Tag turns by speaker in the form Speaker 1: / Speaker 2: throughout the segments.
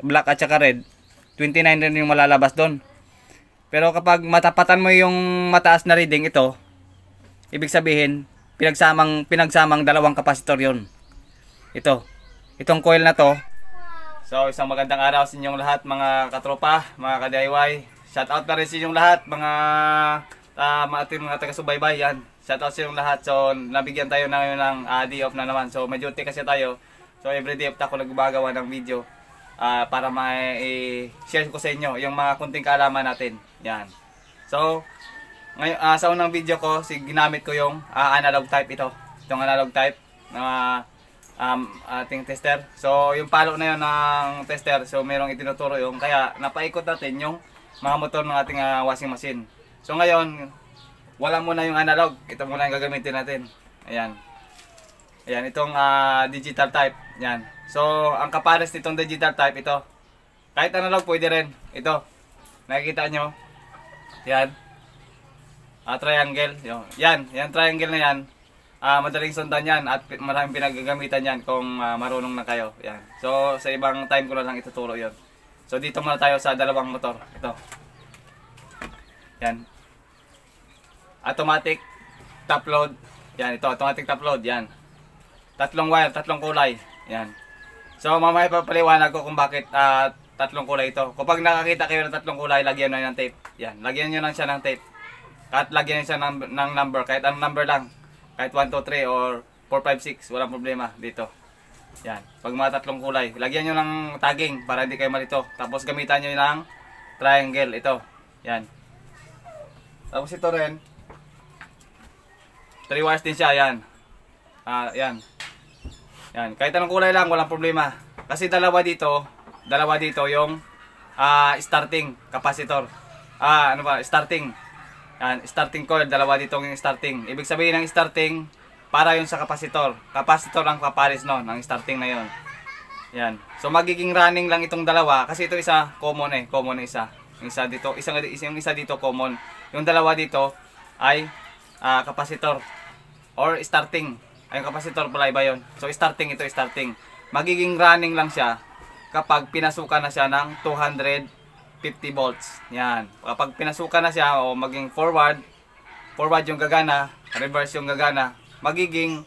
Speaker 1: black at saka red, 29 rin yung malalabas doon. Pero kapag matapatan mo yung mataas na reading ito, ibig sabihin, pinagsamang, pinagsamang dalawang kapasitor yon Ito, itong coil na to. So, isang magandang araw sa inyong lahat mga katropa, mga ka-DIY. Shout out na rin sa inyong lahat, mga uh, ating mga taga-subaybay yan. Shout out sa inyong lahat. So, nabigyan tayo na ngayon ng uh, day off na naman. So, may duty kasi tayo. So, everyday off ako nagbagawa ng video uh, para ma-share ko sa inyo yung mga kunting kaalaman natin. Yan. So, ngayon, uh, sa unang video ko, si, ginamit ko yung uh, analog type ito. Itong analog type na uh, um, ating tester. So, yung palo na yun ng tester, so merong itinuturo yung kaya napaikot natin yung mga motor ng ating uh, washing machine. So, ngayon, wala muna yung analog. Ito muna yung gagamitin natin. Ayan. Ayan, itong uh, digital type. Ayan. So, ang kapares nitong digital type, ito. Kahit analog, pwede rin. Ito. Nakikita nyo. Yan. Ah, triangle. Yan. Yan, triangle na yan. Ah, madaling sundan yan at maraming pinagagamitan yan kung ah, marunong na kayo. Yan. So, sa ibang time ko na lang ituturo yon. So, dito muna tayo sa dalawang motor. Ito. Yan. Automatic top load. Yan, ito. Automatic top load. Yan. Tatlong wire, tatlong kulay. Yan. So mamaya papaliwanag ko kung bakit uh, tatlong kulay ito. Kapag nakakita kayo ng tatlong kulay, lagyan na ng tape. Yan, lagyan niyo lang siya ng tape. Kahit lagyan niyo siya ng, ng number, kahit ang number lang. Kahit 1, 2, 3 or 4, 5, 6, walang problema dito. Yan, pag mga tatlong kulay, lagyan niyo ng tagging para hindi kayo malito. Tapos gamitan niyo ng triangle, ito. Yan. Tapos ito rin, 3 wires din siya, yan. Ah, uh, yan. Yan, kahit anong kulay lang, walang problema. Kasi dalawa dito, dalawa dito yung uh, starting capacitor. Ah, ano ba, starting. Yan, starting coil, dalawa dito yung starting. Ibig sabihin ng starting, para yung sa capacitor. Capacitor ang kapalis no, ng starting na yon. Yan. So magiging running lang itong dalawa kasi ito isa common eh, common na isa. Yung isa dito, isang isang isa dito common. Yung dalawa dito ay uh, capacitor or starting. Ay, kapasitor pala iba yun. So, starting ito, starting. Magiging running lang siya kapag pinasukan na siya ng 250 volts. Yan. Kapag pinasukan na siya o maging forward, forward yung gagana, reverse yung gagana, magiging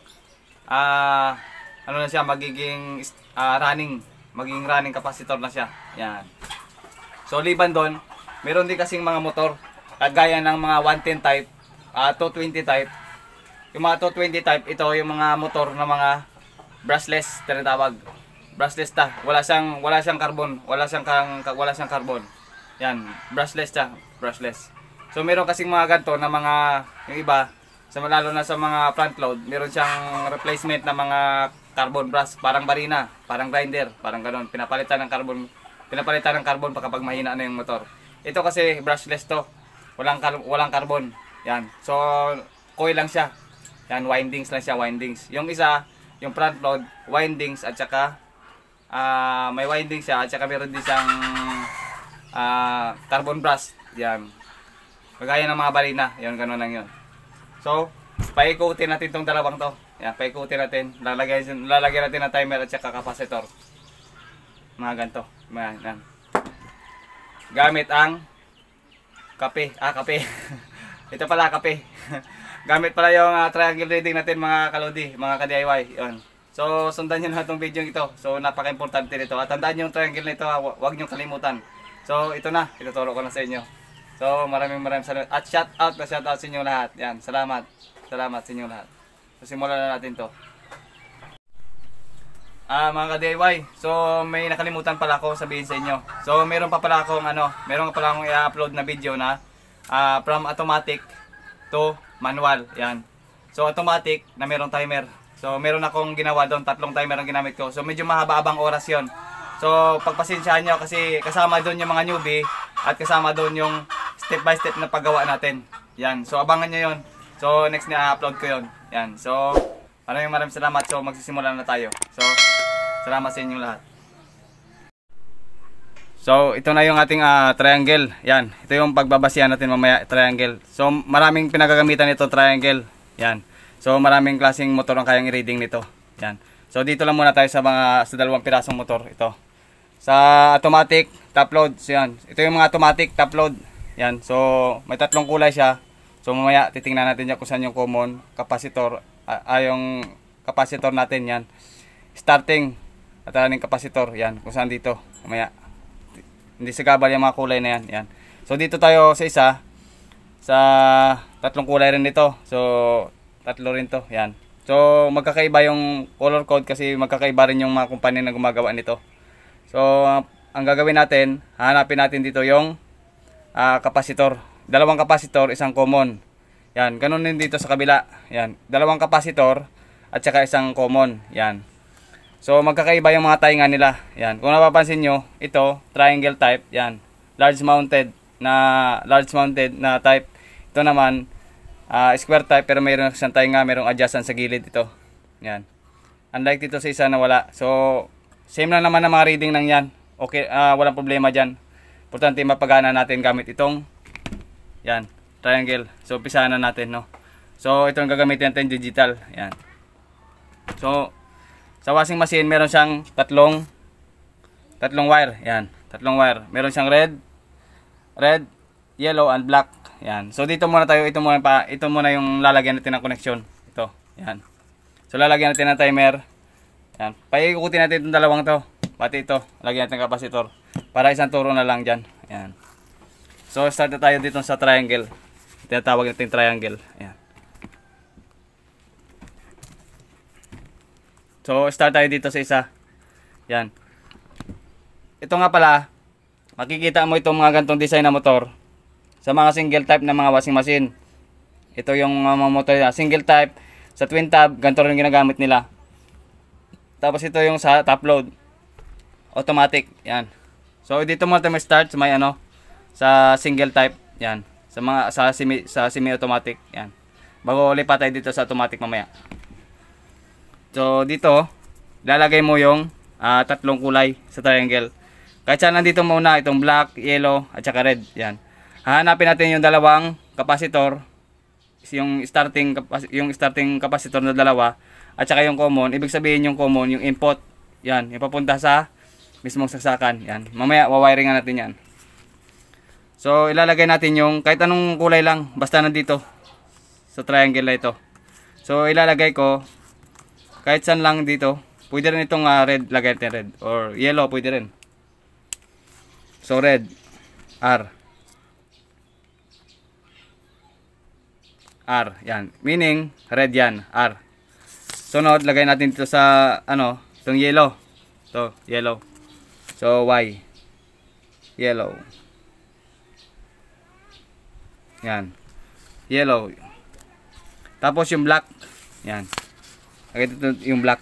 Speaker 1: uh, ano na siya, magiging uh, running, magiging running capacitor na siya. Yan. So, liban doon, meron din kasing mga motor, ah, gaya ng mga 110 type, uh, 220 type, yung mga 220 type, ito yung mga motor na mga brushless, tinatawag. Brushless ta. Wala siyang wala siyang carbon, wala siyang kang, wala siyang carbon. Yan, brushless ta, brushless. So meron kasing mga ganto na mga yung iba sa lalo na sa mga front load, meron siyang replacement na mga carbon brush, parang barina, parang grinder, parang ganoon. Pinapalitan ng carbon, pinapalitan ng carbon pa kapag mahina na yung motor. Ito kasi brushless to. Walang walang carbon. Yan. So coil lang siya. Yan, windings lang siya, windings. Yung isa, yung front load, windings at saka uh, may windings siya at saka meron din siyang uh, carbon brass. Yan. Kagaya ng mga balina. Yan, ganun lang yun. So, paikutin natin tong dalawang to. Yan, paikutin natin. Lalagyan, lalagyan natin ng timer at saka capacitor. Mga ganito. Mga, yan. Gamit ang kape. Ah, kape. Ito pala, kape. Gamit pala yung uh, triangle reading natin mga kalodi, mga ka-DIY. Yun. So, sundan nyo na itong video ito. So, napaka-importante nito. At tandaan yung triangle nito, huwag ah, nyo kalimutan. So, ito na. Ituturo ko na sa inyo. So, maraming maraming salamat. At shout out na shout out sa inyo lahat. Yan. Salamat. Salamat sa inyo lahat. So, simulan na natin to. Ah, uh, mga ka-DIY, so may nakalimutan pala ako sabihin sa inyo. So, meron pa pala akong ano, meron pa pala akong i-upload na video na uh, from automatic to manual. Yan. So automatic na merong timer. So meron akong ginawa doon, tatlong timer ang ginamit ko. So medyo mahaba-abang oras 'yon. So pagpasensyahan niyo kasi kasama doon yung mga newbie at kasama doon yung step by step na paggawa natin. Yan. So abangan niyo 'yon. So next na upload ko 'yon. Yan. So maraming maraming salamat. So magsisimula na tayo. So salamat sa inyong lahat. So, ito na yung ating uh, triangle. Yan. Ito yung pagbabasihan natin mamaya, triangle. So, maraming pinagagamitan nito, triangle. Yan. So, maraming klaseng motor ang kayang i-reading nito. Yan. So, dito lang muna tayo sa mga sa dalawang pirasong motor. Ito. Sa automatic, top load. So, yan. Ito yung mga automatic, top load. Yan. So, may tatlong kulay siya. So, mamaya titingnan natin dyan kung saan yung common capacitor. Ay, ah, ah, yung capacitor natin. Yan. Starting. At aning capacitor. Yan. Kung saan dito. Mamaya. Hindi sa gabal yung mga kulay na yan. yan. So dito tayo sa isa. Sa tatlong kulay rin dito. So tatlo rin to. Yan. So magkakaiba yung color code kasi magkakaiba rin yung mga kumpanya na gumagawa nito. So ang gagawin natin, hanapin natin dito yung uh, kapasitor. Dalawang kapasitor, isang common. Yan, ganun din dito sa kabila. Yan, dalawang kapasitor at saka isang common. Yan. So magkakaiba yung mga tainga nila. Yan. Kung napapansin nyo, ito, triangle type. Yan. Large mounted na large mounted na type. Ito naman, uh, square type pero mayroon siyang tainga, mayroon adjustan sa gilid ito. Yan. Unlike dito sa isa na wala. So, same lang naman ang mga reading ng yan. Okay, uh, walang problema diyan. Importante mapagana natin gamit itong yan, triangle. So, pisahan na natin, no? So, ito ang gagamitin natin, digital. Yan. So, sa washing machine, meron siyang tatlong tatlong wire. Yan, tatlong wire. Meron siyang red, red, yellow, and black. Yan. So dito muna tayo, ito muna pa, ito muna yung lalagyan natin ng connection. Ito, yan. So lalagyan natin ng timer. Yan. paikukutin natin itong dalawang to. Pati ito, lagyan natin ng capacitor. Para isang turo na lang diyan. Yan. So start na tayo dito sa triangle. Tinatawag natin triangle. Yan. So, start tayo dito sa isa. Yan. Ito nga pala, makikita mo itong mga gantong design na motor sa mga single type na mga washing machine. Ito yung uh, mga motor na single type. Sa twin tab, ganito rin ginagamit nila. Tapos ito yung sa top load. Automatic. Yan. So, dito mo natin start sa may ano, sa single type. Yan. Sa mga, sa semi, sa semi-automatic. Yan. Bago ulit pa tayo dito sa automatic mamaya. So dito, lalagay mo yung uh, tatlong kulay sa triangle. Kaya nandito muna, itong black, yellow, at saka red. Yan. Hahanapin natin yung dalawang capacitor, yung starting yung starting capacitor na dalawa at saka yung common. Ibig sabihin yung common, yung input. Yan, ipapunta sa mismong saksakan. Yan. Mamaya wawiringan natin yan. So ilalagay natin yung kahit anong kulay lang basta nandito sa triangle na ito. So ilalagay ko kahit saan lang dito. Pwede rin itong uh, red, lagay natin red. Or yellow, pwede rin. So red, R. R, yan. Meaning, red yan, R. Sunod, lagay natin dito sa, ano, itong yellow. to yellow. So, Y. Yellow. Yan. Yellow. Tapos yung black. Yan. Nakita ito yung black.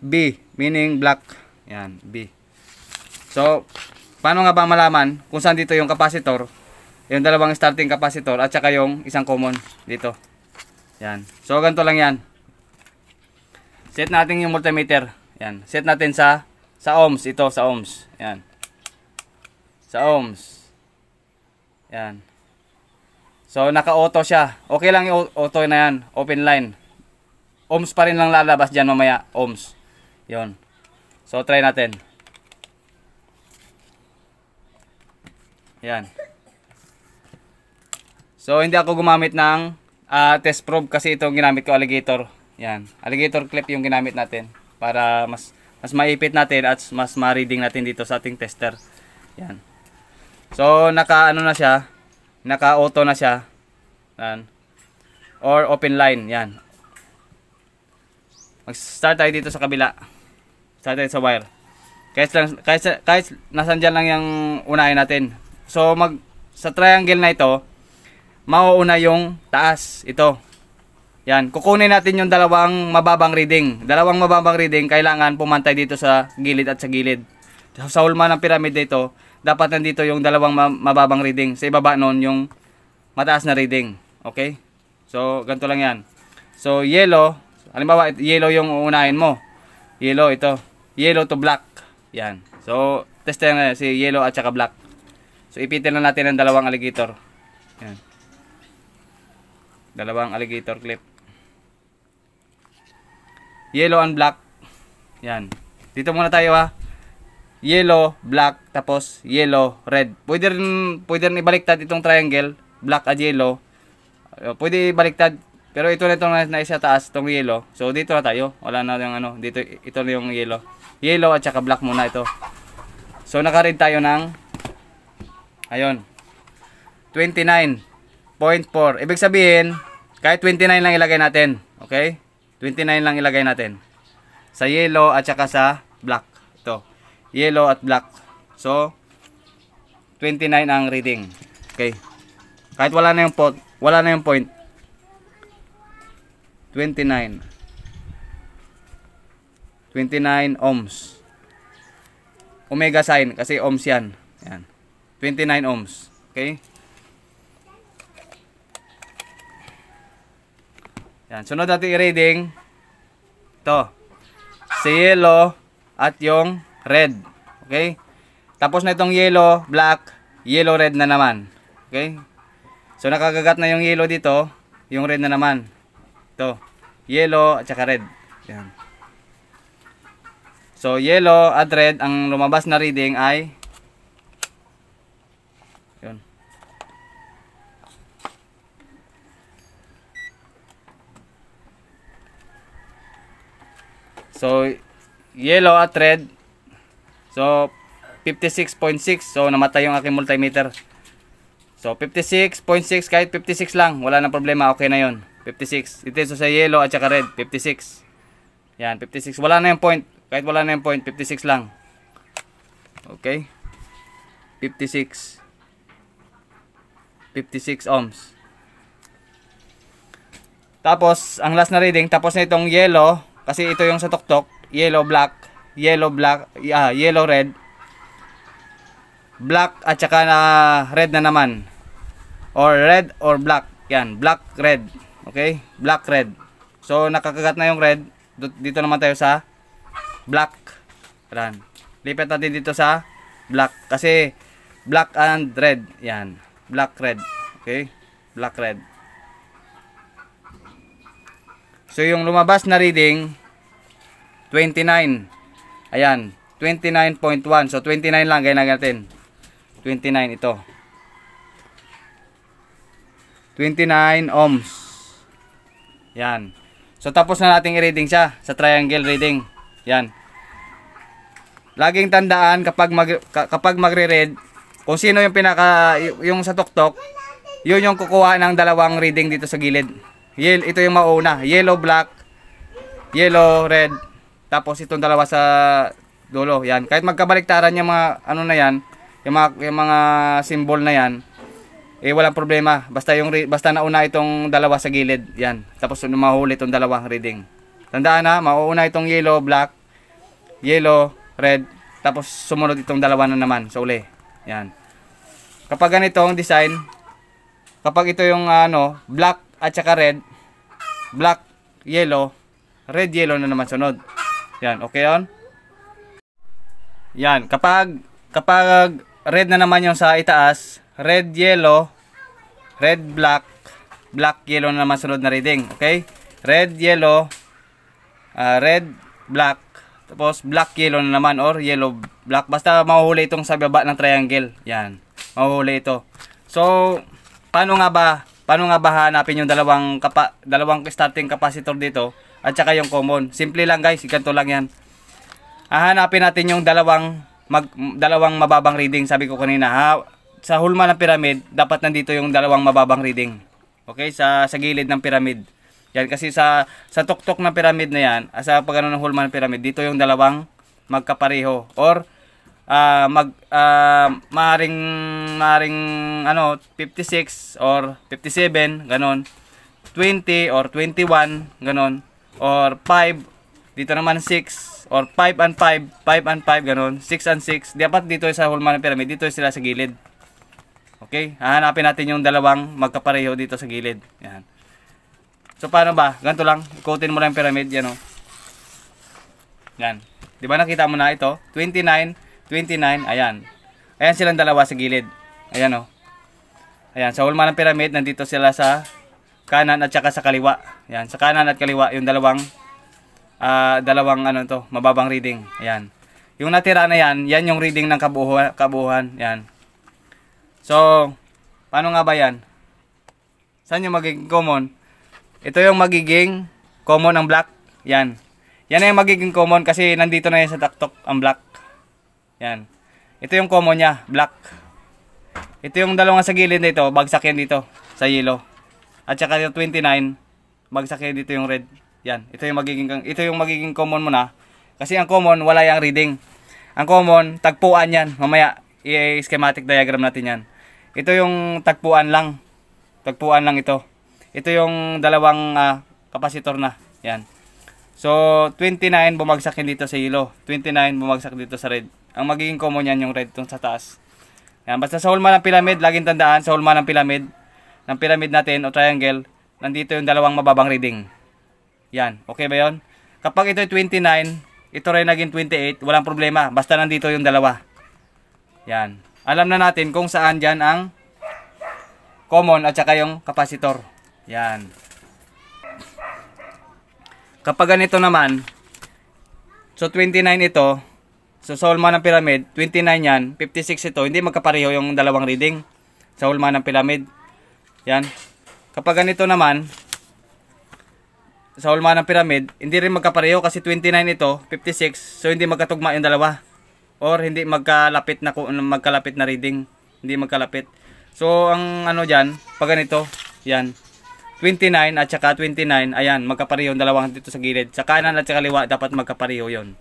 Speaker 1: B, meaning black. Yan, B. So, paano nga ba malaman kung saan dito yung capacitor? Yung dalawang starting capacitor at saka yung isang common dito. Yan. So, ganito lang yan. Set natin yung multimeter. Yan. Set natin sa sa ohms. Ito, sa ohms. Yan. Sa ohms. Yan. So, naka-auto siya. Okay lang yung auto na yan. Open line. Ohms pa rin lang lalabas diyan mamaya. Ohms. yon So, try natin. Yan. So, hindi ako gumamit ng uh, test probe kasi itong ginamit ko alligator. Yan. Alligator clip yung ginamit natin para mas mas maipit natin at mas ma-reading natin dito sa ating tester. Yan. So, naka ano na siya naka-auto na siya. Yan. Or open line, yan. Mag-start tayo dito sa kabila. Start tayo sa wire. Kahit, lang, kahit, kahit nasan dyan lang yung unahin natin. So, mag, sa triangle na ito, mauuna yung taas. Ito. Yan. Kukunin natin yung dalawang mababang reading. Dalawang mababang reading, kailangan pumantay dito sa gilid at sa gilid. Sa hulma ng pyramid dito, dapat nandito yung dalawang mababang reading. Sa ibaba noon yung mataas na reading. Okay? So, ganito lang yan. So, yellow, halimbawa, yellow yung uunahin mo. Yellow, ito. Yellow to black. Yan. So, testin na si yellow at saka black. So, ipitin na natin ang dalawang alligator. Yan. Dalawang alligator clip. Yellow and black. Yan. Dito muna tayo ha yellow, black, tapos yellow, red. Pwede rin, pwede rin ibaliktad itong triangle, black at yellow. Uh, pwede ibaliktad, pero ito na itong naisa taas, itong yellow. So, dito na tayo. Wala na yung ano, dito, ito na yung yellow. Yellow at saka black muna ito. So, naka-red tayo ng, ayun, 29.4. Ibig sabihin, kahit 29 lang ilagay natin. Okay? 29 lang ilagay natin. Sa yellow at saka sa black yellow at black. So, 29 ang reading. Okay. Kahit wala na yung point, wala na yung point. 29. 29 ohms. Omega sign kasi ohms 'yan. Yan. 29 ohms. Okay? Yan. Sunod natin i-reading. to Si yellow at yung red. Okay? Tapos na itong yellow, black, yellow, red na naman. Okay? So, nakagagat na yung yellow dito. Yung red na naman. Ito. Yellow at saka red. Yan. So, yellow at red, ang lumabas na reading ay yun. So, yellow at red So, 56.6. So, namatay yung aking multimeter. So, 56.6. Kahit 56 lang. Wala nang problema. Okay na yon 56. Ito sa yellow at saka red. 56. Yan, 56. Wala na yung point. Kahit wala na yung point, 56 lang. Okay? 56. 56 ohms. Tapos, ang last na reading, tapos na itong yellow, kasi ito yung sa tuktok, yellow, black, yellow black, ah, yellow red, black at saka na red na naman. Or red or black. Yan, black red. Okay? Black red. So nakakagat na yung red. Dito naman tayo sa black. Yan. Lipat natin dito sa black kasi black and red. Yan. Black red. Okay? Black red. So yung lumabas na reading 29 Ayan, 29.1. So 29 lang gaya natin. 29 ito. 29 ohms. Yan. So tapos na nating i reading siya sa triangle reading. Yan. Laging tandaan kapag mag, kapag magre-read kung sino yung pinaka yung sa tuktok, yun yung kukuha ng dalawang reading dito sa gilid. Yel, ito yung mauna, yellow, black, yellow, red, tapos itong dalawa sa dulo, yan. Kahit magkabaliktaran yung mga ano na yan, yung mga, yung mga symbol na yan, eh walang problema. Basta yung basta nauna itong dalawa sa gilid, yan. Tapos mahuli itong dalawang reading. Tandaan na, mauuna itong yellow, black, yellow, red, tapos sumunod itong dalawa na naman sa uli. Yan. Kapag ganito ganitong design, kapag ito yung ano, black at saka red, black, yellow, red, yellow na naman sunod. Yan, okay yun? Yan, kapag, kapag red na naman yung sa itaas, red, yellow, red, black, black, yellow na naman sunod na reading. Okay? Red, yellow, uh, red, black, tapos black, yellow na naman or yellow, black. Basta mahuhuli itong sa baba ng triangle. Yan, mahuhuli ito. So, paano nga ba, paano nga ba hanapin yung dalawang, kapa, dalawang starting capacitor dito? at saka yung common. Simple lang guys, ganito lang yan. Hahanapin natin yung dalawang mag, dalawang mababang reading. Sabi ko kanina ha, sa hulma ng pyramid, dapat nandito yung dalawang mababang reading. Okay, sa sa gilid ng pyramid. Yan kasi sa sa tuktok ng pyramid na yan, ah, sa pagano ng hulma ng pyramid, dito yung dalawang magkapareho or uh, mag uh, maaring maaring ano 56 or 57 ganon 20 or 21 ganon or 5 dito naman 6 or 5 and 5 5 and 5 ganun 6 and 6 dapat dito sa whole man pyramid dito sila sa gilid okay hahanapin natin yung dalawang magkapareho dito sa gilid yan so paano ba ganito lang ikutin mo lang yung pyramid yan o yan di ba nakita mo na ito 29 29 ayan ayan silang dalawa sa gilid ayan o ayan sa whole man pyramid nandito sila sa kanan at saka sa kaliwa. Ayan, sa kanan at kaliwa yung dalawang uh, dalawang ano to, mababang reading. Ayan. Yung natira na yan, yan yung reading ng kabuuan, kabuuan. Ayan. So, paano nga ba yan? Saan yung magiging common? Ito yung magiging common ang black. Yan. Yan na yung magiging common kasi nandito na yan sa taktok ang black. Yan. Ito yung common niya, black. Ito yung dalawang sa gilid nito, bagsak yan dito sa yellow. At saka yung 29, magsakay dito yung red. Yan, ito yung magiging ito yung magiging common mo na. Kasi ang common wala yang reading. Ang common tagpuan yan. Mamaya i-schematic diagram natin yan. Ito yung tagpuan lang. Tagpuan lang ito. Ito yung dalawang uh, kapasitor na. Yan. So 29 bumagsak dito sa yellow. 29 bumagsak dito sa red. Ang magiging common yan yung red tong sa taas. Yan, basta sa hulma ng pyramid, laging tandaan sa hulma ng pyramid ng pyramid natin o triangle, nandito yung dalawang mababang reading. Yan. Okay ba yon? Kapag ito ay 29, ito rin naging 28, walang problema. Basta nandito yung dalawa. Yan. Alam na natin kung saan dyan ang common at saka yung capacitor. Yan. Kapag ganito naman, so 29 ito, so sa ulma ng pyramid, 29 yan, 56 ito, hindi magkapareho yung dalawang reading sa ulma ng pyramid. Yan. Kapag ganito naman, sa hulma ng pyramid, hindi rin magkapareho kasi 29 ito, 56, so hindi magkatugma yung dalawa. Or hindi magkalapit na magkalapit na reading, hindi magkalapit. So ang ano diyan, pag ganito, yan. 29 at saka 29, ayan, magkapareho yung dalawang dito sa gilid. Sa kanan at sa kaliwa dapat magkapareho 'yon.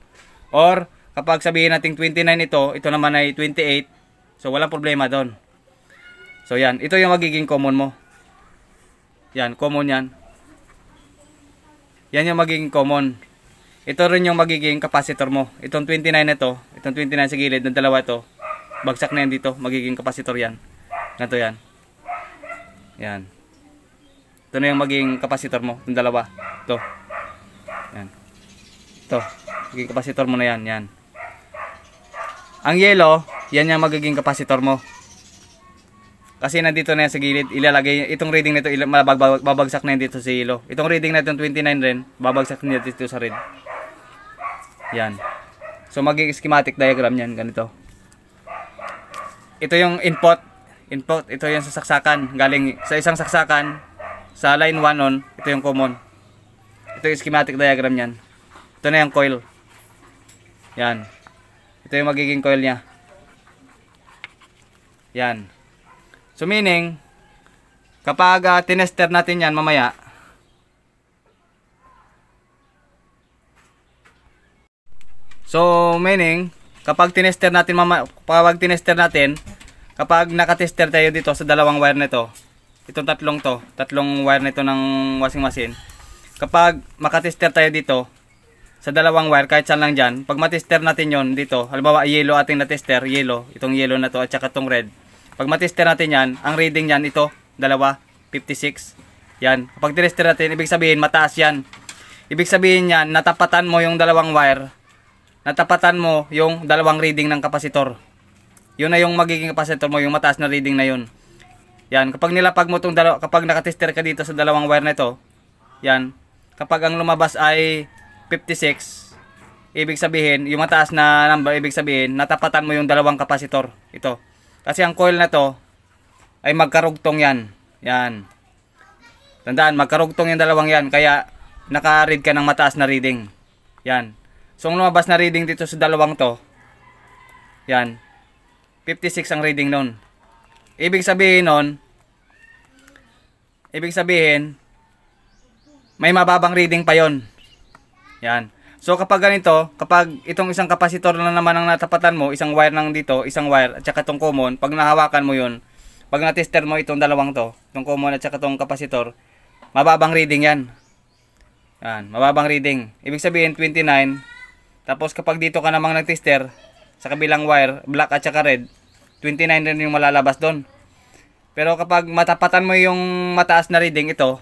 Speaker 1: Or kapag sabihin nating 29 ito, ito naman ay 28, so walang problema doon. So yan, ito yung magiging common mo. Yan, common yan. Yan yung magiging common. Ito rin yung magiging capacitor mo. Itong 29 na ito, itong 29 sa gilid, ng dalawa ito, bagsak na yan dito, magiging capacitor yan. Ganito yan. Yan. Ito na yung magiging capacitor mo, itong dalawa. Ito. Yan. Ito, magiging capacitor mo na yan, yan. Ang yellow, yan yung magiging capacitor mo. Kasi nandito na yan sa gilid, ilalagay, itong reading nito, babag, babagsak na yan dito sa yellow. Itong reading na 29 rin, babagsak na dito sa red. Yan. So magiging schematic diagram yan, ganito. Ito yung input, input, ito yung sasaksakan, galing sa isang saksakan, sa line 1 on, ito yung common. Ito yung schematic diagram yan. Ito na yung coil. Yan. Ito yung magiging coil niya. Yan. So meaning, kapag uh, tinester natin yan mamaya, So meaning, kapag tinester natin mama, kapag tinester natin, kapag nakatester tayo dito sa dalawang wire nito, itong tatlong to, tatlong wire nito ng washing machine. Kapag makatester tayo dito sa dalawang wire kahit saan lang diyan, pag matester natin 'yon dito, halimbawa yellow ating natester, yellow, itong yellow na to at saka itong red. Pag matester natin yan, ang reading yan ito, dalawa, 56. Yan. Kapag tinester natin, ibig sabihin mataas yan. Ibig sabihin yan, natapatan mo yung dalawang wire. Natapatan mo yung dalawang reading ng kapasitor. Yun na yung magiging kapasitor mo, yung mataas na reading na yun. Yan, kapag nilapag mo tong dalawa, kapag nakatester ka dito sa dalawang wire na ito, yan, kapag ang lumabas ay 56, ibig sabihin, yung mataas na number, ibig sabihin, natapatan mo yung dalawang kapasitor. Ito. Kasi ang coil na to ay magkarugtong yan. Yan. Tandaan, magkarugtong yung dalawang yan. Kaya naka-read ka ng mataas na reading. Yan. So ang lumabas na reading dito sa dalawang to, yan, 56 ang reading nun. Ibig sabihin nun, ibig sabihin, may mababang reading pa yon. Yan. So kapag ganito, kapag itong isang kapasitor na naman ang natapatan mo, isang wire lang dito, isang wire at saka itong common, pag nahawakan mo 'yon, pag na-tester mo itong dalawang 'to, itong common at saka itong kapasitor, mababang reading 'yan. Yan, mababang reading. Ibig sabihin 29. Tapos kapag dito ka namang nag-tester sa kabilang wire, black at saka red, 29 din yung malalabas doon. Pero kapag matapatan mo yung mataas na reading ito,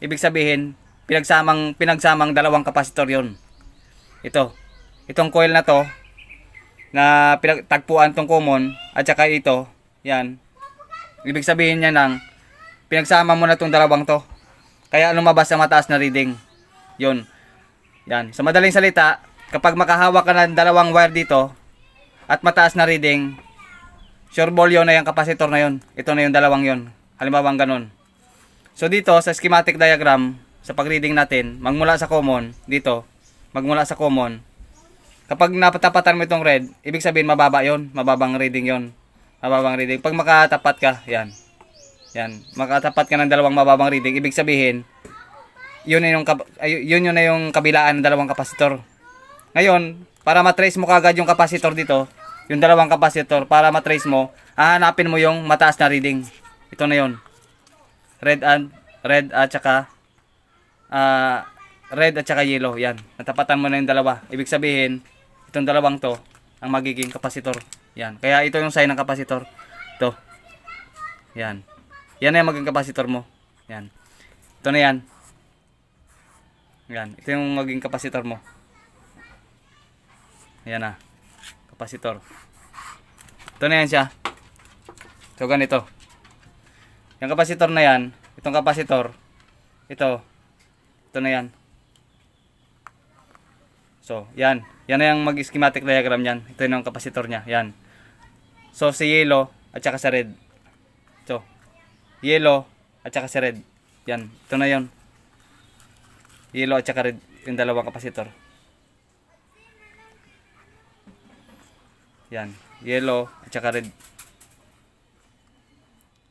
Speaker 1: ibig sabihin pinagsamang pinagsamang dalawang kapasitor yon ito itong coil na to na pinagtagpuan tong common at saka ito yan ibig sabihin niya nang pinagsama mo na tong dalawang to kaya lumabas ang mataas na reading yon yan sa madaling salita kapag makahawak ka ng dalawang wire dito at mataas na reading sure ball na 'yang kapasitor na yon ito na yung dalawang yon halimbawa ang ganun so dito sa schematic diagram sa pagreading natin, magmula sa common, dito, magmula sa common, kapag napatapatan mo itong red, ibig sabihin mababa yon mababang reading yon mababang reading. Pag makatapat ka, yan, yan, makatapat ka ng dalawang mababang reading, ibig sabihin, yun na yung, yun yun na yung kabilaan ng dalawang kapasitor. Ngayon, para matrace mo kagad yung kapasitor dito, yung dalawang kapasitor, para matrace mo, hahanapin mo yung mataas na reading. Ito na yon Red and, red at saka uh, red at saka yellow. Yan. Natapatan mo na yung dalawa. Ibig sabihin, itong dalawang to, ang magiging kapasitor. Yan. Kaya ito yung sign ng kapasitor. Ito. Yan. Yan na yung magiging kapasitor mo. Yan. Ito na yan. Yan. Ito yung magiging kapasitor mo. Yan na. Kapasitor. Ito na yan siya. So ganito. Yung kapasitor na yan, itong kapasitor, ito, ito na yan. So, yan. Yan na yung mag-schematic diagram yan. Ito yung kapasitor niya. Yan. So, si yellow at saka sa red. So, yellow at saka sa red. Yan. Ito na yun. Yellow at saka red. Yung dalawang kapasitor. Yan. Yellow at saka red.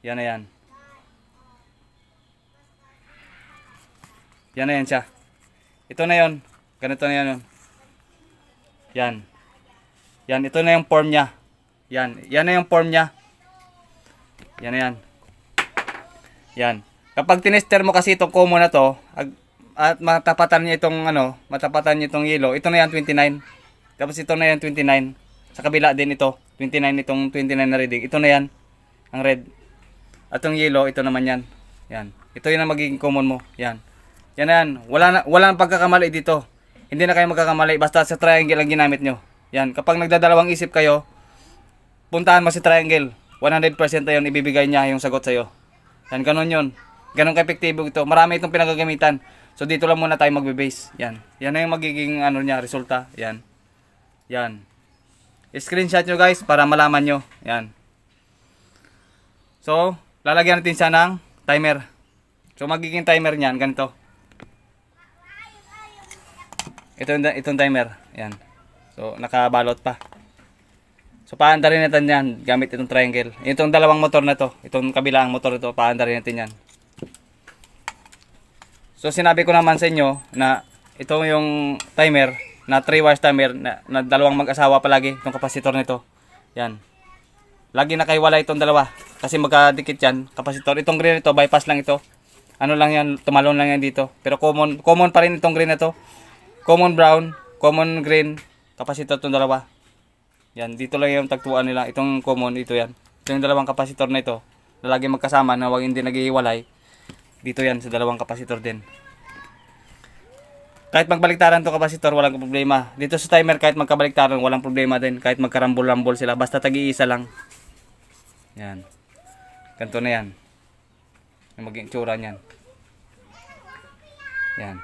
Speaker 1: Yan na yan. Yan na yan siya. Ito na yon. Ganito na yan. Yun. Yan. Yan. Ito na yung form niya. Yan. Yan na yung form niya. Yan na yan. Yan. Kapag tinester mo kasi itong komo na to, at matapatan niya itong ano, matapatan niya itong yellow, ito na yan 29. Tapos ito na yan 29. Sa kabila din ito, 29 itong 29 na reading. Ito na yan, ang red. At yung yellow, ito naman yan. Yan. Ito yung magiging common mo. Yan. Yan yan. Wala, na, wala nang pagkakamali dito. Hindi na kayo magkakamali. Basta sa triangle ang ginamit nyo. Yan. Kapag nagdadalawang isip kayo, puntahan mo si triangle. 100% na Ibibigay niya yung sagot sa'yo. Yan. Ganun yun. Ganun ka-epektibo ito. Marami itong pinagagamitan. So, dito lang muna tayo magbe-base. Yan. Yan na yung magiging ano niya, resulta. Yan. Yan. Screenshot nyo guys para malaman nyo. Yan. So, lalagyan natin siya ng timer. So, magiging timer niyan. Ganito. Ito yung, itong timer. yan So, nakabalot pa. So, paanda rin natin yan gamit itong triangle. Itong dalawang motor na to. Itong kabilang motor na to. Paanda rin natin yan. So, sinabi ko naman sa inyo na ito yung timer na 3 wires timer na, na dalawang mag-asawa palagi itong kapasitor nito. Yan. Lagi na itong dalawa kasi magkadikit yan. Kapasitor. Itong green nito, bypass lang ito. Ano lang yan, tumalon lang yan dito. Pero common, common pa rin itong green na to common brown, common green, kapasitor itong dalawa. Yan, dito lang yung tagtuan nila. Itong common, ito yan. Ito yung dalawang kapasitor na ito. Na lagi magkasama, na wag hindi naghihiwalay. Dito yan, sa dalawang kapasitor din. Kahit magbaliktaran to kapasitor, walang problema. Dito sa timer, kahit magkabaliktaran, walang problema din. Kahit magkarambol-rambol sila. Basta tag-iisa lang. Yan. Ganto na yan. Yung maging tsura niyan. Yan.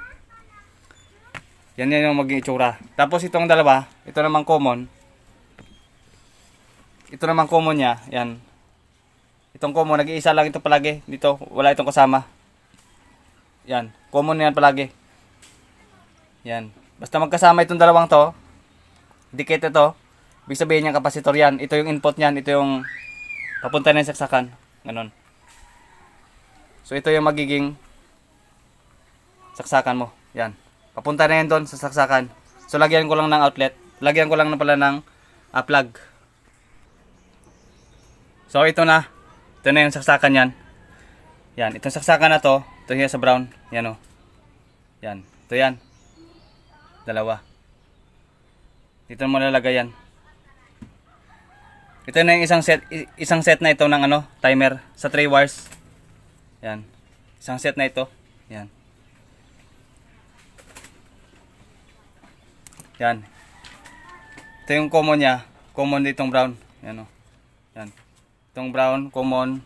Speaker 1: Yan yan yung maging itsura. Tapos itong dalawa, ito naman common. Ito naman common niya, yan. Itong common, nag-iisa lang ito palagi. Dito, wala itong kasama. Yan, common yan palagi. Yan. Basta magkasama itong dalawang to, dikit ito, ibig sabihin yung kapasitor yan. Ito yung input niyan, ito yung papunta na yung saksakan. Ganun. So ito yung magiging saksakan mo. Yan. Papunta na yan doon sa saksakan. So, lagyan ko lang ng outlet. Lagyan ko lang na pala ng uh, plug. So, ito na. Ito na yung saksakan yan. Yan. Itong saksakan na to. Ito here sa brown. Yan o. Oh. Yan. Ito yan. Dalawa. Dito mo lalagay yan. Ito na yung isang set, isang set na ito ng ano, timer sa 3 wires. Yan. Isang set na ito. Yan. Yan. Ito yung common niya. Common nitong brown. Yan o. Oh. Yan. Itong brown, common.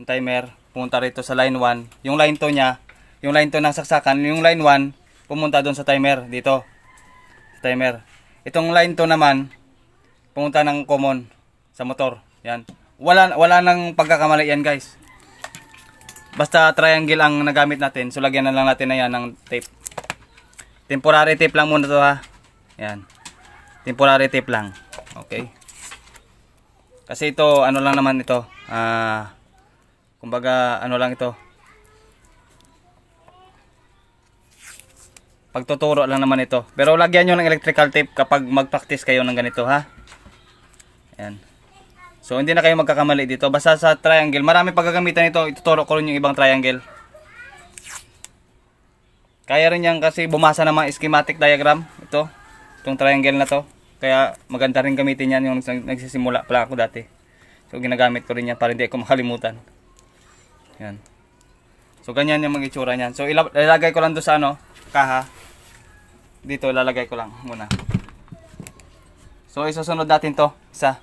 Speaker 1: Yung timer. Pumunta rito sa line 1. Yung line 2 niya. Yung line 2 ng saksakan. Yung line 1. Pumunta doon sa timer. Dito. Sa timer. Itong line 2 naman. Pumunta ng common. Sa motor. Yan. Wala, wala nang pagkakamali yan guys. Basta triangle ang nagamit natin. So lagyan na lang natin na yan ng tape. Temporary tape lang muna to ha. Yan. Temporary tape lang. Okay. Kasi ito, ano lang naman ito. Ah, kumbaga, ano lang ito. Pagtuturo lang naman ito. Pero lagyan nyo ng electrical tape kapag mag-practice kayo ng ganito ha. Yan. So, hindi na kayo magkakamali dito. Basta sa triangle. Marami paggagamitan ito Ituturo ko rin yung ibang triangle. Kaya rin yan kasi bumasa ng mga schematic diagram. Ito, itong triangle na to. Kaya maganda rin gamitin yan yung nagsisimula pala ako dati. So ginagamit ko rin yan para hindi ko makalimutan. Yan. So ganyan yung mag-itsura niyan. So ilalagay ko lang doon sa ano, kaha. Dito ilalagay ko lang muna. So isusunod natin to. sa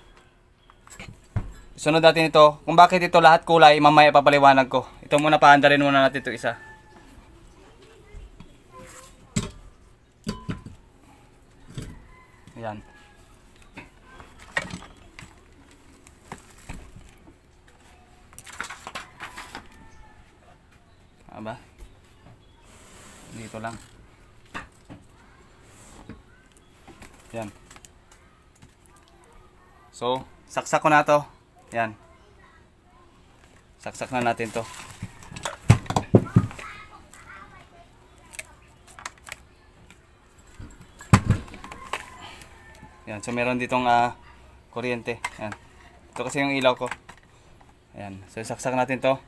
Speaker 1: Isunod natin ito. Kung bakit ito lahat kulay, mamaya papaliwanag ko. Ito muna paandarin muna natin ito isa. Ayan. Aba. Dito lang. Ayan. So, saksak ko na to. Ayan. Saksak na natin to. Yan. So, meron ditong uh, kuryente. Yan. Ito kasi yung ilaw ko. Yan. So, saksak natin to.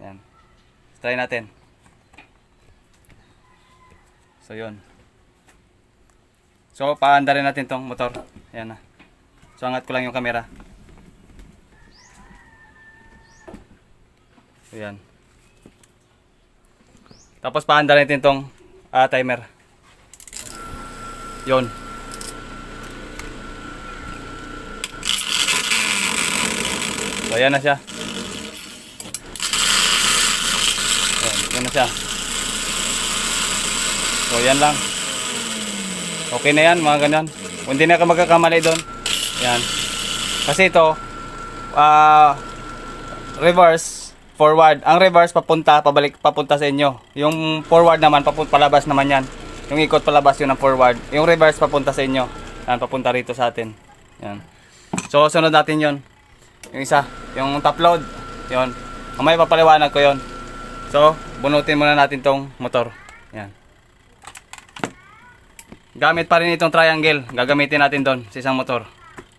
Speaker 1: Yan. try natin. So, yun. So, paanda rin natin tong motor. Yan na. Ah. So, angat ko lang yung camera. So, Tapos, paanda natin tong uh, timer. Yun. So ayan na siya. Ayan, na siya. So ayan lang. Okay na yan mga ganyan. Kung hindi na ka magkakamali doon. Ayan. Kasi ito, uh, reverse, forward. Ang reverse papunta, pabalik, papunta sa inyo. Yung forward naman, papunta, palabas naman yan. Yung ikot palabas yun ang forward. Yung reverse papunta sa inyo. Ayan, papunta rito sa atin. Ayan. So, sunod natin yon yung isa, yung top load. Yun. Mamaya papaliwanag ko yon. So, bunutin muna natin tong motor. Yan. Gamit pa rin itong triangle. Gagamitin natin doon sa isang motor.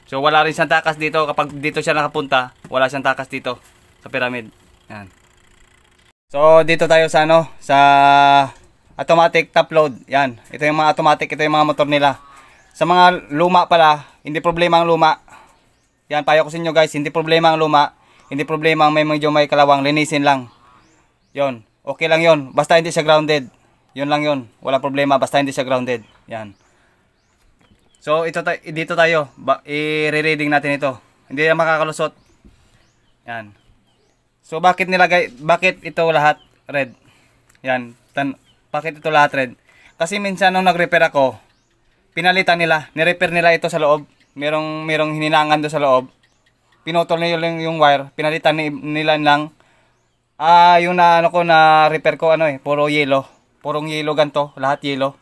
Speaker 1: So, wala rin siyang takas dito. Kapag dito siya nakapunta, wala siyang takas dito sa pyramid. Yan. So, dito tayo sa ano, sa automatic top load. Yan. Ito yung mga automatic. Ito yung mga motor nila. Sa mga luma pala, hindi problema ang luma yan, payo ko sa inyo guys. Hindi problema ang luma. Hindi problema ang may medyo may kalawang. Linisin lang. Yon. Okay lang yon. Basta hindi siya grounded. Yon lang yon. Wala problema. Basta hindi siya grounded. Yan. So, ito dito tayo. I-reading re natin ito. Hindi na makakalusot. Yan. So, bakit nilagay, bakit ito lahat red? Yan. Tan bakit ito lahat red? Kasi minsan nung nag-repair ako, pinalitan nila, nirepair nila ito sa loob merong merong hininangan do sa loob. Pinutol nila yung, yung wire, pinalitan nila lang ah uh, yung na ano ko na repair ko ano eh, puro yellow. Purong yellow ganto, lahat yellow.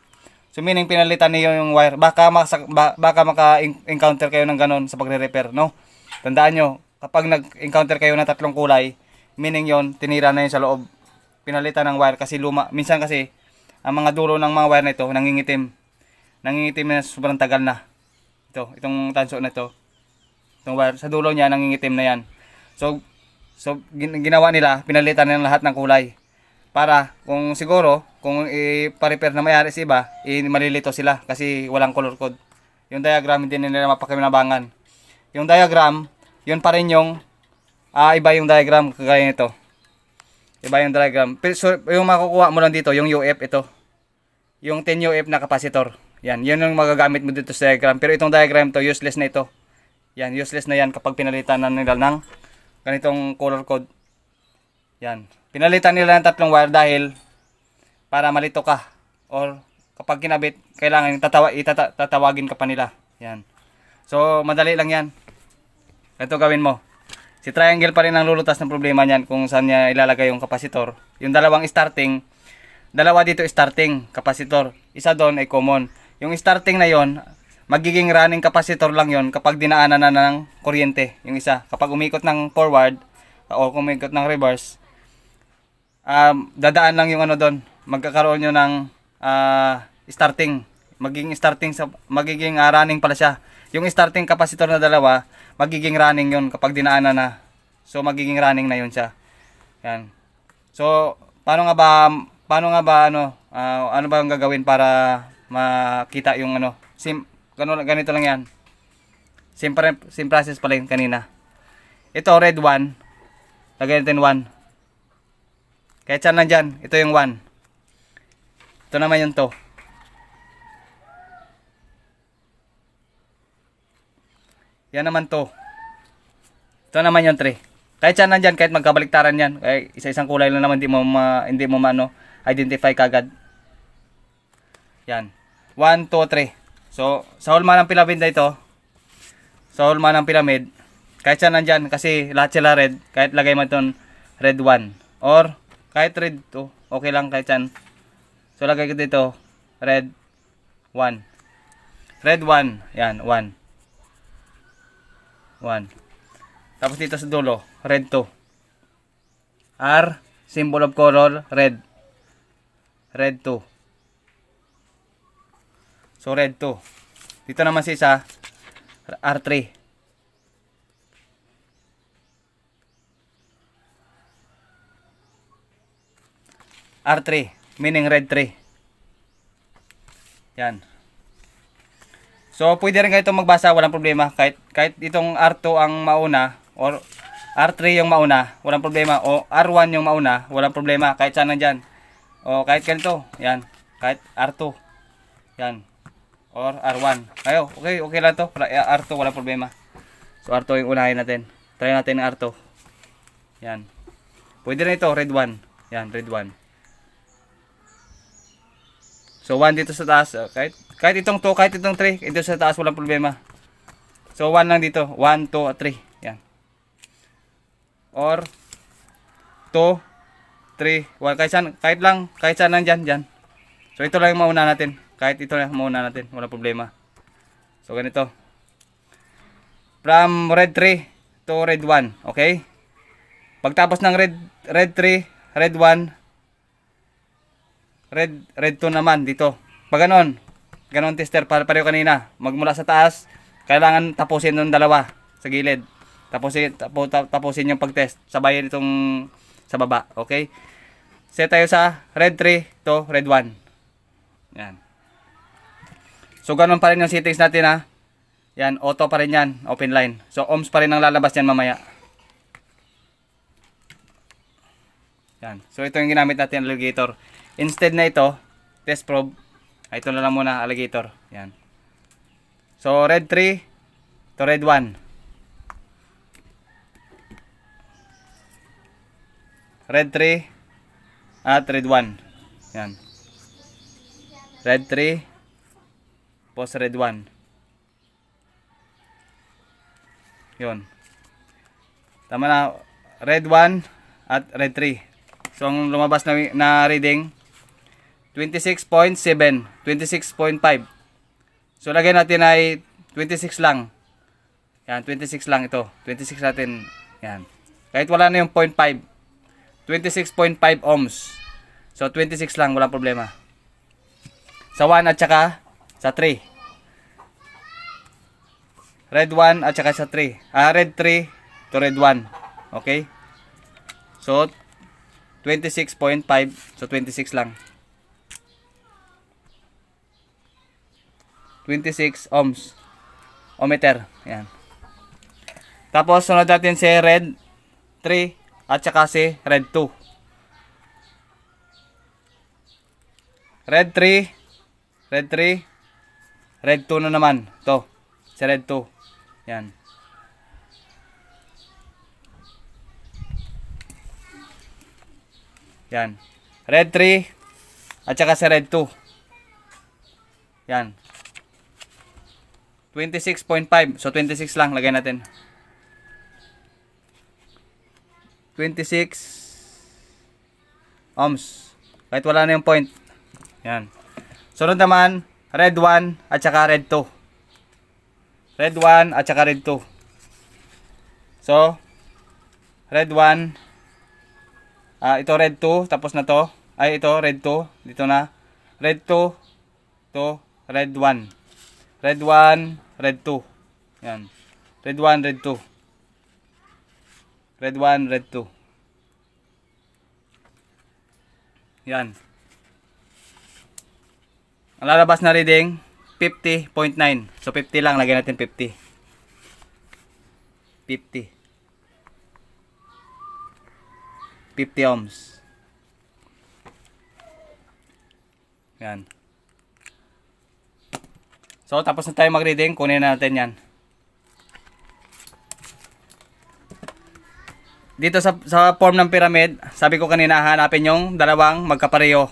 Speaker 1: So meaning pinalitan niyo yung wire. Baka maka, baka maka-encounter kayo ng ganun sa pagre-repair, no? Tandaan nyo, kapag nag-encounter kayo ng tatlong kulay, meaning yon tinira na yun sa loob. Pinalitan ng wire kasi luma. Minsan kasi, ang mga dulo ng mga wire nito, na nangingitim. Nangingitim na sobrang tagal na. Ito, itong tanso na to. Itong wire, sa dulo niya, nangingitim na yan. So, so ginawa nila, pinalitan nila lahat ng kulay. Para, kung siguro, kung i iparepair na mayari sa iba, malilito sila kasi walang color code. Yung diagram, din nila mapakinabangan. Yung diagram, yun pa rin yung, uh, iba yung diagram kagaya nito. Iba yung diagram. Pero, so, yung makukuha mo lang dito, yung UF ito. Yung 10 UF na kapasitor. Yan, yan yung magagamit mo dito sa diagram. Pero itong diagram to, useless na ito. Yan, useless na yan kapag pinalitan na nila ng ganitong color code. Yan. Pinalitan nila ng tatlong wire dahil para malito ka. Or kapag kinabit, kailangan tatawa, itatawagin ka pa nila. Yan. So, madali lang yan. Ito gawin mo. Si triangle pa rin ang lulutas ng problema niyan kung saan niya ilalagay yung kapasitor. Yung dalawang starting, dalawa dito starting, kapasitor. Isa doon ay common. Yung starting na yon, magiging running capacitor lang yon kapag dinaanan na ng kuryente. Yung isa, kapag umikot ng forward o umikot ng reverse, um, dadaan lang yung ano doon. Magkakaroon nyo ng uh, starting. Magiging starting sa magiging uh, running pala siya. Yung starting capacitor na dalawa, magiging running yon kapag dinaanan na. So magiging running na yon siya. Yan. So paano nga ba paano nga ba ano uh, ano ba ang gagawin para makita yung ano. Sim, ganito lang yan. Same, same process pala yun kanina. Ito, red 1. Lagay natin 1. Kaya chan lang dyan. Ito yung 1. Ito naman yung 2. Yan naman to Ito naman yung 3 kahit saan nandyan, kahit magkabaliktaran yan, kahit isa-isang kulay lang naman, hindi mo, ma, hindi mo ma, ano, identify kagad. Yan. 1, 2, 3. So, sa hulma ng pyramid na ito, sa hulma ng pyramid, kahit saan nandyan, kasi lahat sila red, kahit lagay mo itong red 1. Or, kahit red 2, okay lang kahit saan. So, lagay ko dito, red 1. Red 1, yan, 1. 1. Tapos dito sa dulo, red 2. R, symbol of color, red. Red 2. So red 2. Dito naman si sa R3. R3 meaning red 3. Yan. So pwede rin kayo magbasa, walang problema. Kahit kahit itong R2 ang mauna or R3 yung mauna, walang problema. O R1 yung mauna, walang problema. Kahit saan nandyan. O kahit ganito, yan. Kahit R2. Yan or R1. Ayo, okay, okay lang to. Eh, R2 wala problema. So R2 yung unahin natin. Try natin ang R2. Yan. Pwede na ito, red 1. Yan, red 1. So 1 dito sa taas, ah, kahit kahit itong 2, kahit itong 3, dito sa taas wala problema. So 1 lang dito, 1, 2, at 3. Yan. Or 2 3 1 kahit saan, kahit lang, kahit saan lang diyan, diyan. So ito lang yung mauna natin kahit ito na muna natin wala problema so ganito from red 3 to red 1 okay pagtapos ng red red 3 red 1 red red 2 naman dito pag ganon ganon tester para pareho kanina magmula sa taas kailangan tapusin yung dalawa sa gilid tapusin tapo, tapusin yung pagtest sabayan itong sa baba okay set tayo sa red 3 to red 1 yan So, ganun pa rin yung settings natin ha. Yan, auto pa rin yan, open line. So, ohms pa rin ang lalabas yan mamaya. Yan. So, ito yung ginamit natin, alligator. Instead na ito, test probe. Ah, ito na lang muna, alligator. Yan. So, red 3 to red 1. Red 3 at red 1. Yan. Red 3 tapos red 1. Yun. Tama na. Red 1 at red 3. So, ang lumabas na, na reading, 26.7. 26.5. So, lagay natin ay 26 lang. Yan, 26 lang ito. 26 natin. Yan. Kahit wala na yung 0.5. 26.5 ohms. So, 26 lang. Walang problema. Sa 1 at saka sa 3 red 1 at saka sa 3 ah, red 3 to red 1 okay so 26.5 so 26 lang 26 ohms ohmeter yan tapos sunod natin si red 3 at saka si red 2 red 3 red 3 red 2 na naman to si red 2 yan. Yan. Red 3 at saka si red 2. Yan. 26.5. So 26 lang lagay natin. 26 ohms. Kahit wala na yung point. Yan. Sunod naman, red 1 at saka red 2. Red 1 at saka red 2. So, red 1. Uh, ah, ito red 2. Tapos na to. Ay, ito red 2. Dito na. Red 2. to Red 1. Red 1. Red 2. Yan. Red 1, red 2. Red 1, red 2. Yan. Ang lalabas na reading, 50.9. So 50 lang lagyan natin 50. 50. 50 ohms. Yan. So tapos na tayo mag-reading, kunin natin 'yan. Dito sa sa form ng pyramid, sabi ko kanina hanapin yung dalawang magkapareho.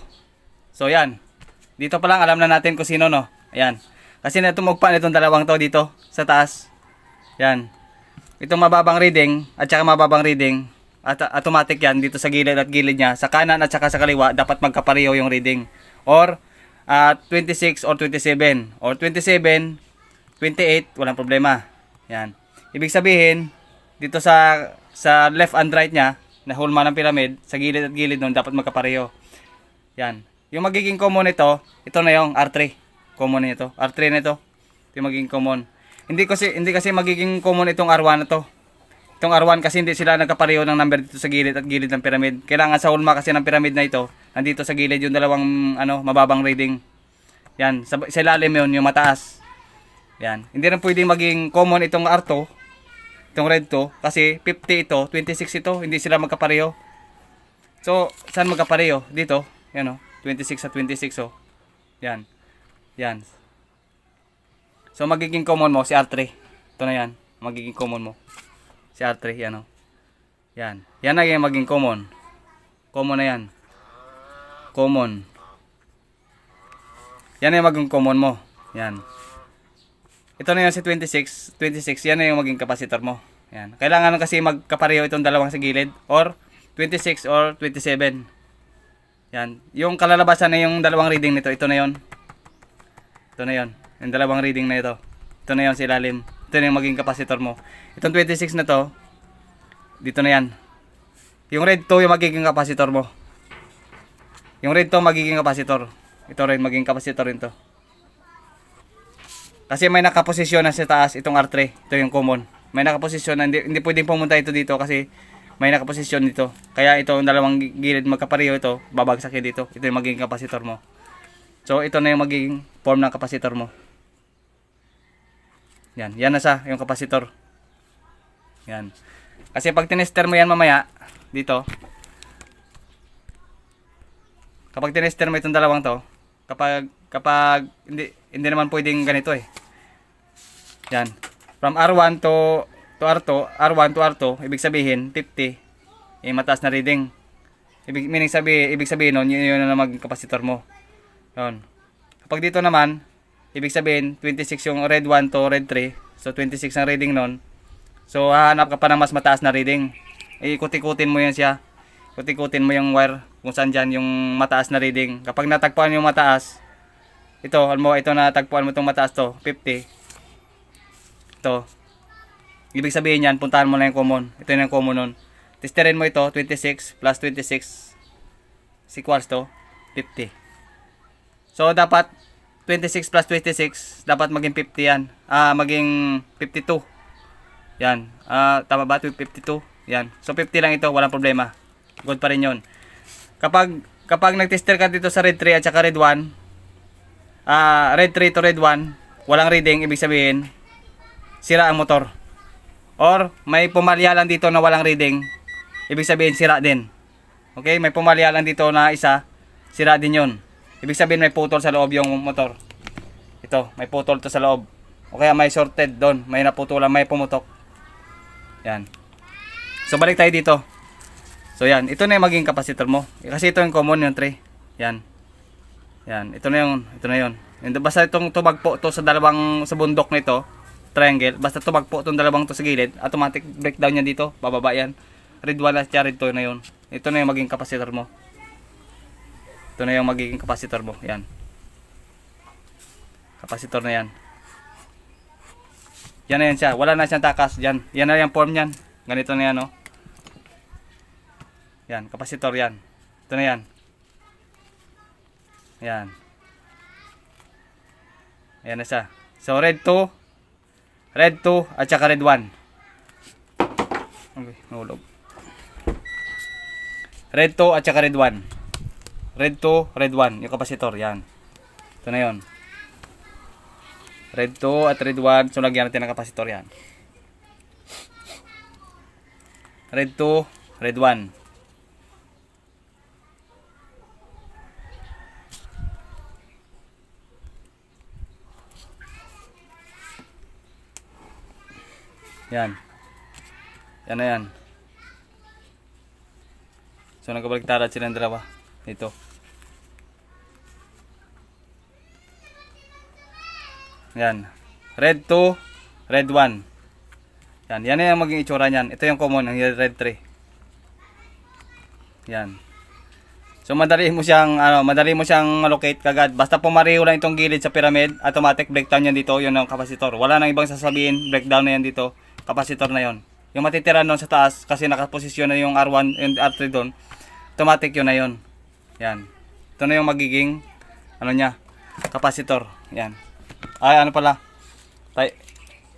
Speaker 1: So 'yan. Dito pa lang alam na natin kung sino no. Ayan. Kasi natumog pa nitong dalawang to dito sa taas. Yan. Itong mababang reading at saka mababang reading at automatic yan dito sa gilid at gilid niya. Sa kanan at saka sa kaliwa dapat magkapareho yung reading. Or uh, ah, 26 or 27 or 27, 28 walang problema. Yan. Ibig sabihin dito sa sa left and right niya na hulma ng pyramid sa gilid at gilid noon dapat magkapareho. Yan. Yung magiging common ito, ito na yung R3 common nito. R3 nito. Ito yung magiging common. Hindi kasi hindi kasi magiging common itong R1 na to. Itong R1 kasi hindi sila nagkapareho ng number dito sa gilid at gilid ng pyramid. Kailangan sa hulma kasi ng pyramid na ito, nandito sa gilid yung dalawang ano, mababang reading. Yan, sa, sa ilalim yun, yung mataas. Yan. Hindi rin pwedeng maging common itong R2, itong red to, kasi 50 ito, 26 ito, hindi sila magkapareho. So, saan magkapareho? Dito, yan o, 26 at 26 o. Yan. Yan. So, magiging common mo si R3. Ito na yan. Magiging common mo. Si R3. Yan o. Oh. Yan. Yan na yung maging common. Common na yan. Common. Yan na yung maging common mo. Yan. Ito na yung si 26. 26. Yan na yung maging capacitor mo. Yan. Kailangan kasi magkapareho itong dalawang sa gilid. Or 26 or 27. Yan. Yung kalalabasan na yung dalawang reading nito. Ito na yon ito na yon. Yung dalawang reading na ito. Ito na yon sa ilalim. Ito na yung maging kapasitor mo. Itong 26 na to, dito na yan. Yung red to yung magiging kapasitor mo. Yung red to magiging kapasitor. Ito rin magiging kapasitor rin to. Kasi may nakaposisyon na sa taas itong R3. Ito yung common. May nakaposisyon na hindi, hindi pwedeng pumunta ito dito kasi may nakaposisyon dito. Kaya ito ang dalawang gilid magkapareho ito, babagsak yun dito. Ito yung magiging kapasitor mo. So ito na yung magiging form ng kapasitor mo. Yan, yan na sa yung kapasitor. Yan. Kasi pag tinester mo yan mamaya, dito, kapag tinester mo itong dalawang to, kapag, kapag, hindi, hindi naman pwedeng ganito eh. Yan. From R1 to, to R2, R1 to R2, ibig sabihin, 50, eh, mataas na reading. Ibig, meaning sabi, ibig sabihin nun, yun, yun na magkapasitor mo. Yun. Kapag dito naman, ibig sabihin, 26 yung red 1 to red 3. So, 26 ang reading nun. So, hahanap ka pa ng mas mataas na reading. Ikutikutin mo yan siya. Kutikutin mo yung wire kung saan dyan yung mataas na reading. Kapag natagpuan yung mataas, ito, alam mo, ito natagpuan mo itong mataas to, 50. Ito. Ibig sabihin yan, puntahan mo na yung common. Ito yung common nun. Testerin mo ito, 26 plus 26 equals to 50. So, dapat 26 plus 26, dapat maging 50 yan. Ah, maging 52. Yan. Ah, tama ba? 52. Yan. So, 50 lang ito. Walang problema. Good pa rin 'yon. Kapag, kapag nag-tester ka dito sa red 3 at saka red 1, ah, red 3 to red 1, walang reading, ibig sabihin, sira ang motor. Or, may pumalya lang dito na walang reading, ibig sabihin, sira din. Okay? May pumalya lang dito na isa, sira din 'yon. Ibig sabihin may putol sa loob yung motor. Ito, may putol to sa loob. O kaya may sorted doon, may naputulan, may pumutok. Yan. So balik tayo dito. So yan, ito na yung maging capacitor mo. Kasi ito yung common yung 3. Yan. Yan, ito na yung ito na yun. Yung basta itong po to sa dalawang sa bundok nito, triangle, basta po tong dalawang to sa gilid, automatic breakdown niya dito, bababa yan. Red 1 at red 2 na yun. Ito na yung maging capacitor mo ito na yung magiging kapasitor mo yan kapasitor na yan yan na yan siya wala na siyang takas yan yan na yung form niyan ganito na yan oh. yan kapasitor yan ito na yan yan yan na siya so red 2 red 2 at saka red 1 okay nahulog red 2 at saka red 1 Red 2, red 1. Yung kapasitor, yan. Ito na yun. Red 2 at red 1. So, lagyan natin ng kapasitor yan. Red 2, red 1. Yan. Yan na yan. So nagkabaligtaran silang dalawa. Ito. Yan. Red 2, red 1. Yan. Yan yung maging itsura niyan. Ito yung common, yung red 3. Yan. So madali mo siyang ano, madali mo siyang locate kagad. Basta pumareho lang itong gilid sa pyramid, automatic breakdown yan dito, yun ang kapasitor. Wala nang ibang sasabihin, breakdown na yan dito, kapasitor na yon. Yung matitira noon sa taas kasi nakaposisyon na yung R1 and R3 doon, automatic yun na yon. Yan. Ito na yung magiging ano niya, kapasitor. Yan. Ay, ano pala? Tay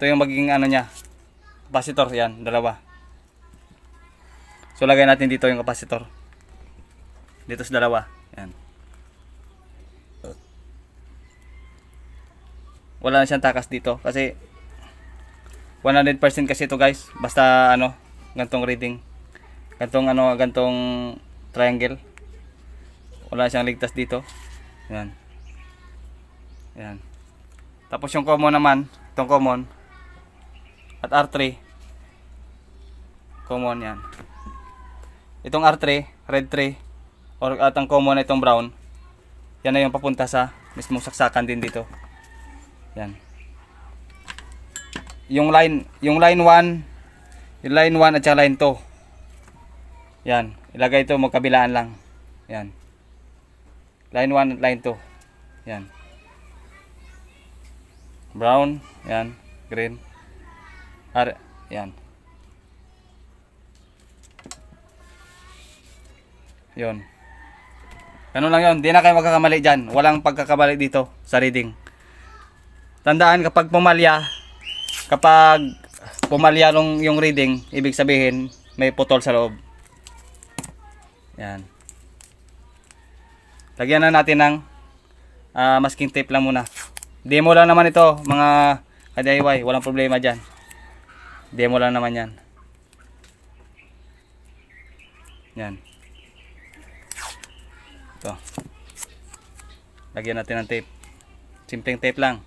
Speaker 1: ito yung magiging ano niya. Kapasitor, yan, dalawa. So, lagay natin dito yung kapasitor. Dito sa dalawa. Yan. Wala na siyang takas dito. Kasi, 100% kasi ito guys. Basta, ano, gantong reading. Gantong, ano, gantong triangle. Wala siyang ligtas dito. Yan. Yan. Tapos yung common naman, itong common at R3 common yan. Itong R3, red 3 or at ang common na itong brown. Yan na yung papunta sa mismong saksakan din dito. Yan. Yung line, yung line 1, yung line 1 at yung line 2. Yan, ilagay ito magkabilaan lang. Yan. Line 1 at line 2. Yan brown, yan, green. Ar yan. Yon. Ano lang yon, hindi na kayo magkakamali diyan. Walang pagkakamali dito sa reading. Tandaan kapag pumalya, kapag pumalya nung yung reading, ibig sabihin may putol sa loob. Yan. Lagyan na natin ng uh, masking tape lang muna. Demo lang naman ito, mga ka-DIY. Walang problema dyan. Demo lang naman yan. Yan. Ito. Lagyan natin ng tape. Simpleng tape lang.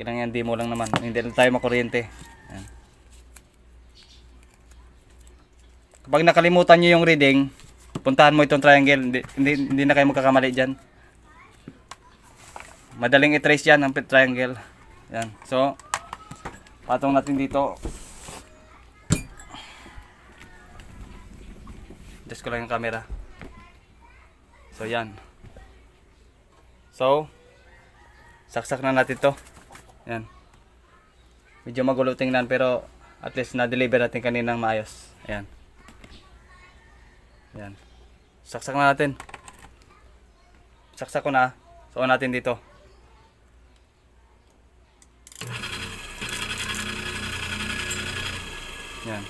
Speaker 1: Kailangan yan, demo lang naman. Hindi lang tayo makuryente. Yan. Kapag nakalimutan nyo yung reading, puntahan mo itong triangle. Hindi, hindi, hindi na kayo magkakamali dyan madaling i-trace yan ang triangle yan so patong natin dito adjust ko lang yung camera so yan so saksak na natin to yan medyo magulo tingnan pero at least na-deliver natin kaninang maayos ayan ayan saksak na natin saksak ko na so natin dito Yan.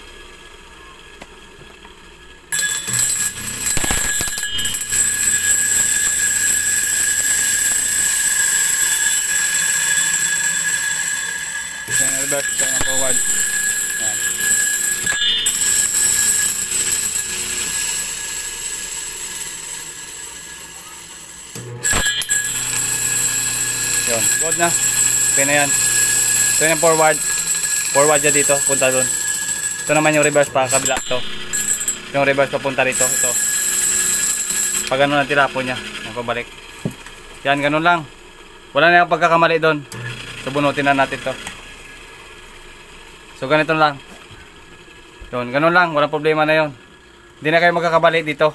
Speaker 1: Yan, reverse tayo na forward. Yan. Yan. good na. Okay na yan. So yan forward. Forward dyan dito, punta doon. Ito naman yung reverse pa kabila. to Yung reverse papunta rito. Ito. Pag ano na po niya. Yan, pabalik. Yan, ganun lang. Wala na yung pagkakamali doon. So, bunutin na natin to. So, ganito lang. Yun, ganun lang. Walang problema na yon Hindi na kayo magkakamali dito.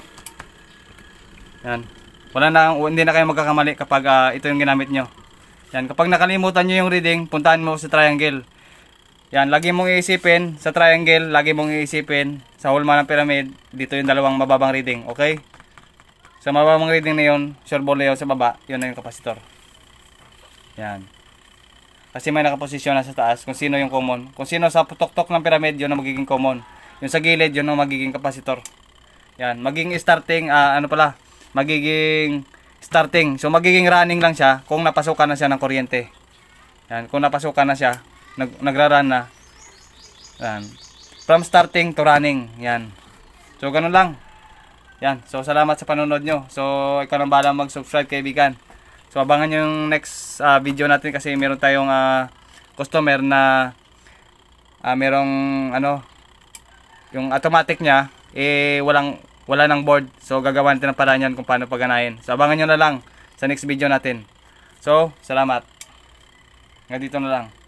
Speaker 1: Yan. Wala na, hindi na kayo magkakamali kapag uh, ito yung ginamit nyo. Yan, kapag nakalimutan nyo yung reading, puntahan mo sa triangle. Yan, lagi mong iisipin sa triangle, lagi mong iisipin sa whole man ng pyramid, dito yung dalawang mababang reading, okay? Sa mababang reading na yun, short ball layout sa baba, yun na yung kapasitor. Yan. Kasi may nakaposisyon na sa taas kung sino yung common. Kung sino sa tok-tok ng pyramid, yun ang magiging common. Yung sa gilid, yun ang magiging kapasitor. Yan, magiging starting, uh, ano pala, magiging starting. So magiging running lang siya kung napasukan na siya ng kuryente. Yan, kung napasukan na siya, nag, nagrarun na. Yan. From starting to running. Yan. So, ganun lang. Yan. So, salamat sa panonood nyo. So, ikaw nang bahala mag-subscribe kay Bigan. So, abangan nyo yung next uh, video natin kasi meron tayong uh, customer na uh, merong ano, yung automatic niya, eh, walang, wala ng board. So, gagawa natin ng paraan yan kung paano paganayin. So, abangan nyo na lang sa next video natin. So, salamat. Nga dito na lang.